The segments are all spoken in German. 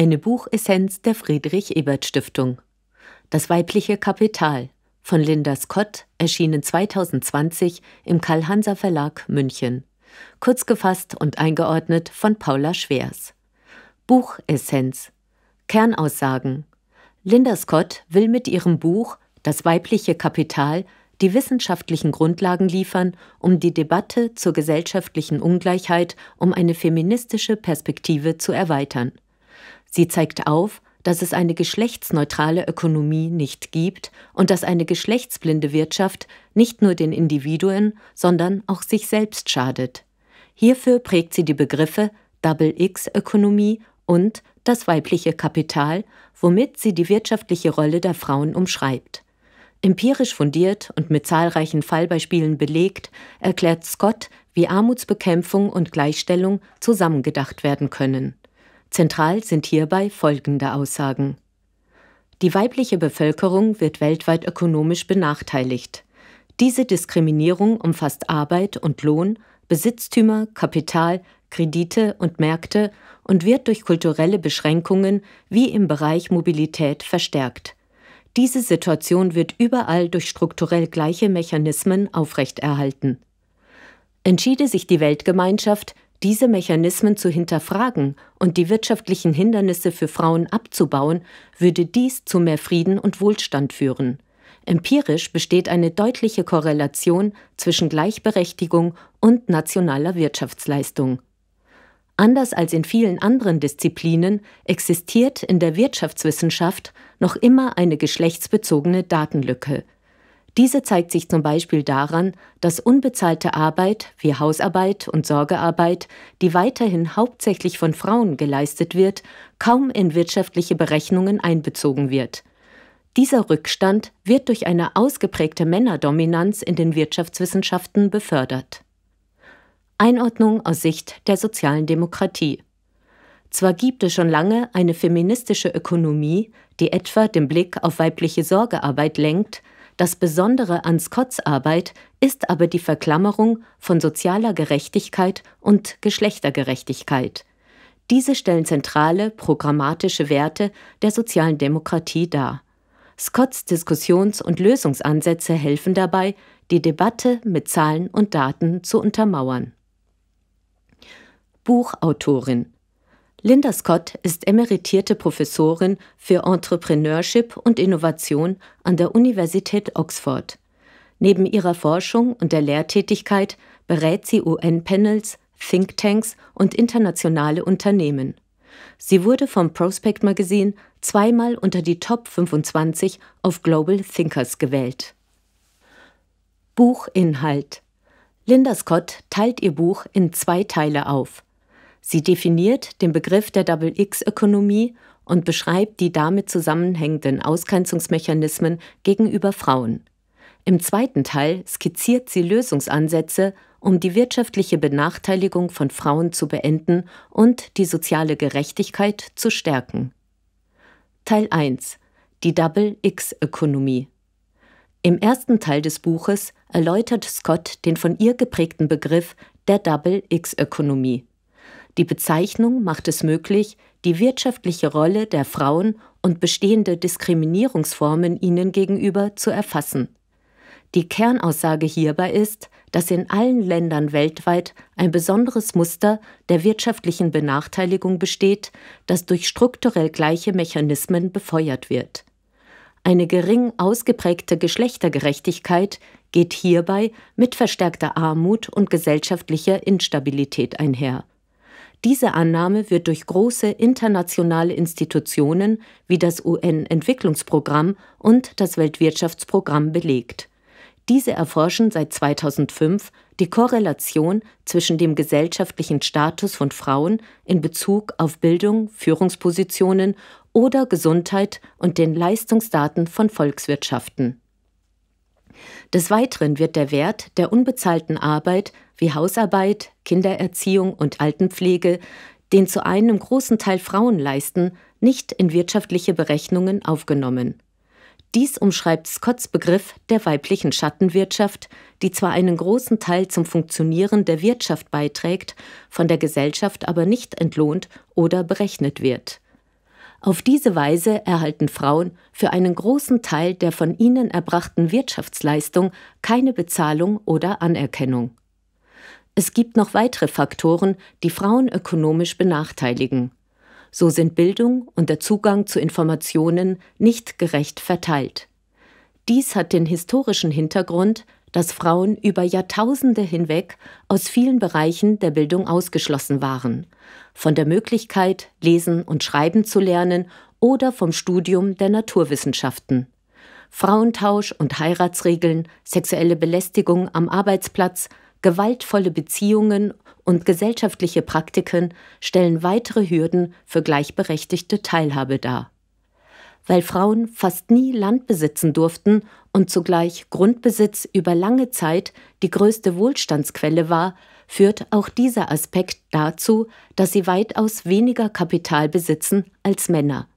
Eine Buchessenz der Friedrich-Ebert-Stiftung. Das weibliche Kapital von Linda Scott, erschienen 2020 im Karl-Hanser Verlag München. Kurz gefasst und eingeordnet von Paula Schwers. Buchessenz. Kernaussagen. Linda Scott will mit ihrem Buch Das weibliche Kapital die wissenschaftlichen Grundlagen liefern, um die Debatte zur gesellschaftlichen Ungleichheit um eine feministische Perspektive zu erweitern. Sie zeigt auf, dass es eine geschlechtsneutrale Ökonomie nicht gibt und dass eine geschlechtsblinde Wirtschaft nicht nur den Individuen, sondern auch sich selbst schadet. Hierfür prägt sie die Begriffe Double-X-Ökonomie und das weibliche Kapital, womit sie die wirtschaftliche Rolle der Frauen umschreibt. Empirisch fundiert und mit zahlreichen Fallbeispielen belegt, erklärt Scott, wie Armutsbekämpfung und Gleichstellung zusammengedacht werden können. Zentral sind hierbei folgende Aussagen. Die weibliche Bevölkerung wird weltweit ökonomisch benachteiligt. Diese Diskriminierung umfasst Arbeit und Lohn, Besitztümer, Kapital, Kredite und Märkte und wird durch kulturelle Beschränkungen wie im Bereich Mobilität verstärkt. Diese Situation wird überall durch strukturell gleiche Mechanismen aufrechterhalten. Entschiede sich die Weltgemeinschaft, diese Mechanismen zu hinterfragen und die wirtschaftlichen Hindernisse für Frauen abzubauen, würde dies zu mehr Frieden und Wohlstand führen. Empirisch besteht eine deutliche Korrelation zwischen Gleichberechtigung und nationaler Wirtschaftsleistung. Anders als in vielen anderen Disziplinen existiert in der Wirtschaftswissenschaft noch immer eine geschlechtsbezogene Datenlücke. Diese zeigt sich zum Beispiel daran, dass unbezahlte Arbeit wie Hausarbeit und Sorgearbeit, die weiterhin hauptsächlich von Frauen geleistet wird, kaum in wirtschaftliche Berechnungen einbezogen wird. Dieser Rückstand wird durch eine ausgeprägte Männerdominanz in den Wirtschaftswissenschaften befördert. Einordnung aus Sicht der sozialen Demokratie. Zwar gibt es schon lange eine feministische Ökonomie, die etwa den Blick auf weibliche Sorgearbeit lenkt, das Besondere an Scotts Arbeit ist aber die Verklammerung von sozialer Gerechtigkeit und Geschlechtergerechtigkeit. Diese stellen zentrale programmatische Werte der sozialen Demokratie dar. Scotts Diskussions- und Lösungsansätze helfen dabei, die Debatte mit Zahlen und Daten zu untermauern. Buchautorin Linda Scott ist emeritierte Professorin für Entrepreneurship und Innovation an der Universität Oxford. Neben ihrer Forschung und der Lehrtätigkeit berät sie UN-Panels, Thinktanks und internationale Unternehmen. Sie wurde vom Prospect Magazine zweimal unter die Top 25 auf Global Thinkers gewählt. Buchinhalt Linda Scott teilt ihr Buch in zwei Teile auf – Sie definiert den Begriff der Double-X-Ökonomie und beschreibt die damit zusammenhängenden Ausgrenzungsmechanismen gegenüber Frauen. Im zweiten Teil skizziert sie Lösungsansätze, um die wirtschaftliche Benachteiligung von Frauen zu beenden und die soziale Gerechtigkeit zu stärken. Teil 1 Die Double-X-Ökonomie Im ersten Teil des Buches erläutert Scott den von ihr geprägten Begriff der Double-X-Ökonomie. Die Bezeichnung macht es möglich, die wirtschaftliche Rolle der Frauen und bestehende Diskriminierungsformen ihnen gegenüber zu erfassen. Die Kernaussage hierbei ist, dass in allen Ländern weltweit ein besonderes Muster der wirtschaftlichen Benachteiligung besteht, das durch strukturell gleiche Mechanismen befeuert wird. Eine gering ausgeprägte Geschlechtergerechtigkeit geht hierbei mit verstärkter Armut und gesellschaftlicher Instabilität einher. Diese Annahme wird durch große internationale Institutionen wie das UN-Entwicklungsprogramm und das Weltwirtschaftsprogramm belegt. Diese erforschen seit 2005 die Korrelation zwischen dem gesellschaftlichen Status von Frauen in Bezug auf Bildung, Führungspositionen oder Gesundheit und den Leistungsdaten von Volkswirtschaften des Weiteren wird der Wert der unbezahlten Arbeit wie Hausarbeit, Kindererziehung und Altenpflege, den zu einem großen Teil Frauen leisten, nicht in wirtschaftliche Berechnungen aufgenommen. Dies umschreibt Scotts Begriff der weiblichen Schattenwirtschaft, die zwar einen großen Teil zum Funktionieren der Wirtschaft beiträgt, von der Gesellschaft aber nicht entlohnt oder berechnet wird. Auf diese Weise erhalten Frauen für einen großen Teil der von ihnen erbrachten Wirtschaftsleistung keine Bezahlung oder Anerkennung. Es gibt noch weitere Faktoren, die Frauen ökonomisch benachteiligen. So sind Bildung und der Zugang zu Informationen nicht gerecht verteilt. Dies hat den historischen Hintergrund, dass Frauen über Jahrtausende hinweg aus vielen Bereichen der Bildung ausgeschlossen waren, von der Möglichkeit, lesen und schreiben zu lernen oder vom Studium der Naturwissenschaften. Frauentausch und Heiratsregeln, sexuelle Belästigung am Arbeitsplatz, gewaltvolle Beziehungen und gesellschaftliche Praktiken stellen weitere Hürden für gleichberechtigte Teilhabe dar weil Frauen fast nie Land besitzen durften und zugleich Grundbesitz über lange Zeit die größte Wohlstandsquelle war, führt auch dieser Aspekt dazu, dass sie weitaus weniger Kapital besitzen als Männer.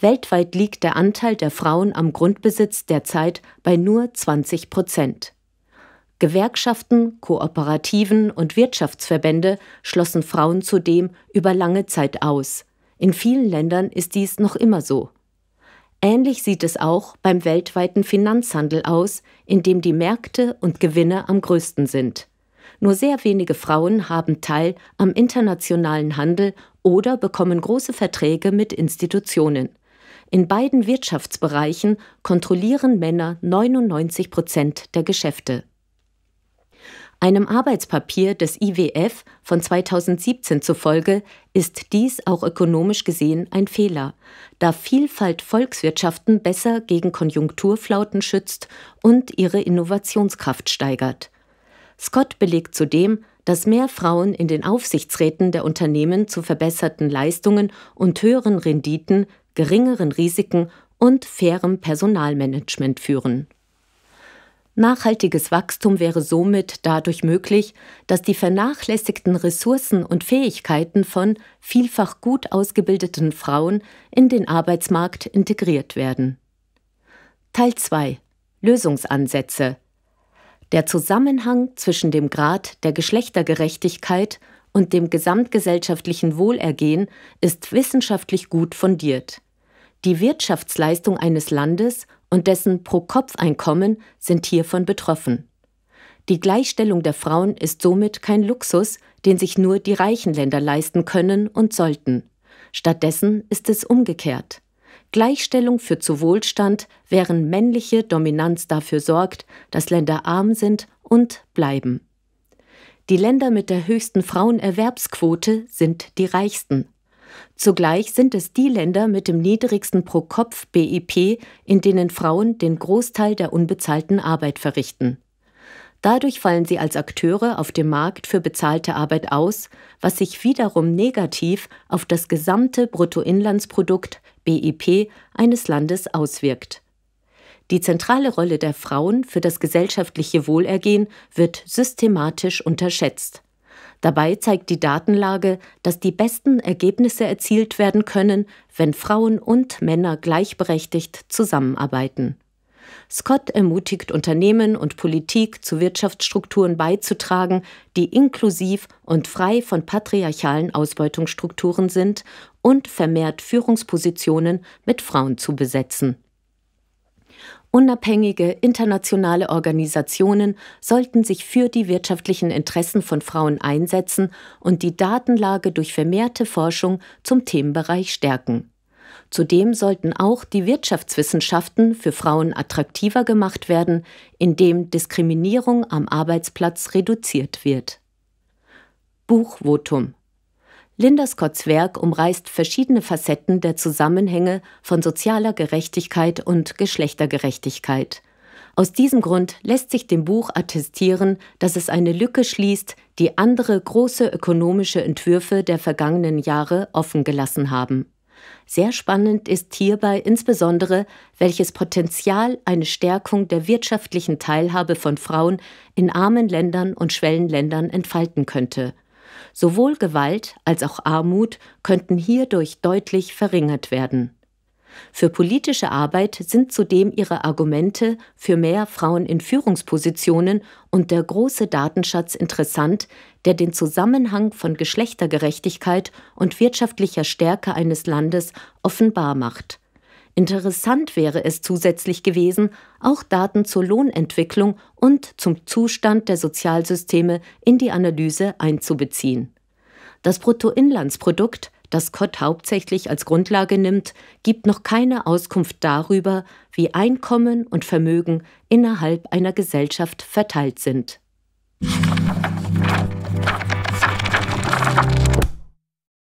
Weltweit liegt der Anteil der Frauen am Grundbesitz derzeit bei nur 20 Prozent. Gewerkschaften, Kooperativen und Wirtschaftsverbände schlossen Frauen zudem über lange Zeit aus. In vielen Ländern ist dies noch immer so. Ähnlich sieht es auch beim weltweiten Finanzhandel aus, in dem die Märkte und Gewinne am größten sind. Nur sehr wenige Frauen haben teil am internationalen Handel oder bekommen große Verträge mit Institutionen. In beiden Wirtschaftsbereichen kontrollieren Männer 99 Prozent der Geschäfte. Einem Arbeitspapier des IWF von 2017 zufolge ist dies auch ökonomisch gesehen ein Fehler, da Vielfalt Volkswirtschaften besser gegen Konjunkturflauten schützt und ihre Innovationskraft steigert. Scott belegt zudem, dass mehr Frauen in den Aufsichtsräten der Unternehmen zu verbesserten Leistungen und höheren Renditen, geringeren Risiken und fairem Personalmanagement führen. Nachhaltiges Wachstum wäre somit dadurch möglich, dass die vernachlässigten Ressourcen und Fähigkeiten von vielfach gut ausgebildeten Frauen in den Arbeitsmarkt integriert werden. Teil 2 Lösungsansätze Der Zusammenhang zwischen dem Grad der Geschlechtergerechtigkeit und dem gesamtgesellschaftlichen Wohlergehen ist wissenschaftlich gut fundiert. Die Wirtschaftsleistung eines Landes und dessen Pro-Kopf-Einkommen sind hiervon betroffen. Die Gleichstellung der Frauen ist somit kein Luxus, den sich nur die reichen Länder leisten können und sollten. Stattdessen ist es umgekehrt. Gleichstellung führt zu Wohlstand, während männliche Dominanz dafür sorgt, dass Länder arm sind und bleiben. Die Länder mit der höchsten Frauenerwerbsquote sind die reichsten. Zugleich sind es die Länder mit dem niedrigsten Pro-Kopf-BIP, in denen Frauen den Großteil der unbezahlten Arbeit verrichten. Dadurch fallen sie als Akteure auf dem Markt für bezahlte Arbeit aus, was sich wiederum negativ auf das gesamte Bruttoinlandsprodukt BIP eines Landes auswirkt. Die zentrale Rolle der Frauen für das gesellschaftliche Wohlergehen wird systematisch unterschätzt. Dabei zeigt die Datenlage, dass die besten Ergebnisse erzielt werden können, wenn Frauen und Männer gleichberechtigt zusammenarbeiten. Scott ermutigt Unternehmen und Politik zu Wirtschaftsstrukturen beizutragen, die inklusiv und frei von patriarchalen Ausbeutungsstrukturen sind und vermehrt Führungspositionen mit Frauen zu besetzen. Unabhängige internationale Organisationen sollten sich für die wirtschaftlichen Interessen von Frauen einsetzen und die Datenlage durch vermehrte Forschung zum Themenbereich stärken. Zudem sollten auch die Wirtschaftswissenschaften für Frauen attraktiver gemacht werden, indem Diskriminierung am Arbeitsplatz reduziert wird. Buchvotum Linda Scotts Werk umreißt verschiedene Facetten der Zusammenhänge von sozialer Gerechtigkeit und Geschlechtergerechtigkeit. Aus diesem Grund lässt sich dem Buch attestieren, dass es eine Lücke schließt, die andere große ökonomische Entwürfe der vergangenen Jahre offen gelassen haben. Sehr spannend ist hierbei insbesondere, welches Potenzial eine Stärkung der wirtschaftlichen Teilhabe von Frauen in armen Ländern und Schwellenländern entfalten könnte. Sowohl Gewalt als auch Armut könnten hierdurch deutlich verringert werden. Für politische Arbeit sind zudem ihre Argumente für mehr Frauen in Führungspositionen und der große Datenschatz interessant, der den Zusammenhang von Geschlechtergerechtigkeit und wirtschaftlicher Stärke eines Landes offenbar macht. Interessant wäre es zusätzlich gewesen, auch Daten zur Lohnentwicklung und zum Zustand der Sozialsysteme in die Analyse einzubeziehen. Das Bruttoinlandsprodukt, das Kott hauptsächlich als Grundlage nimmt, gibt noch keine Auskunft darüber, wie Einkommen und Vermögen innerhalb einer Gesellschaft verteilt sind.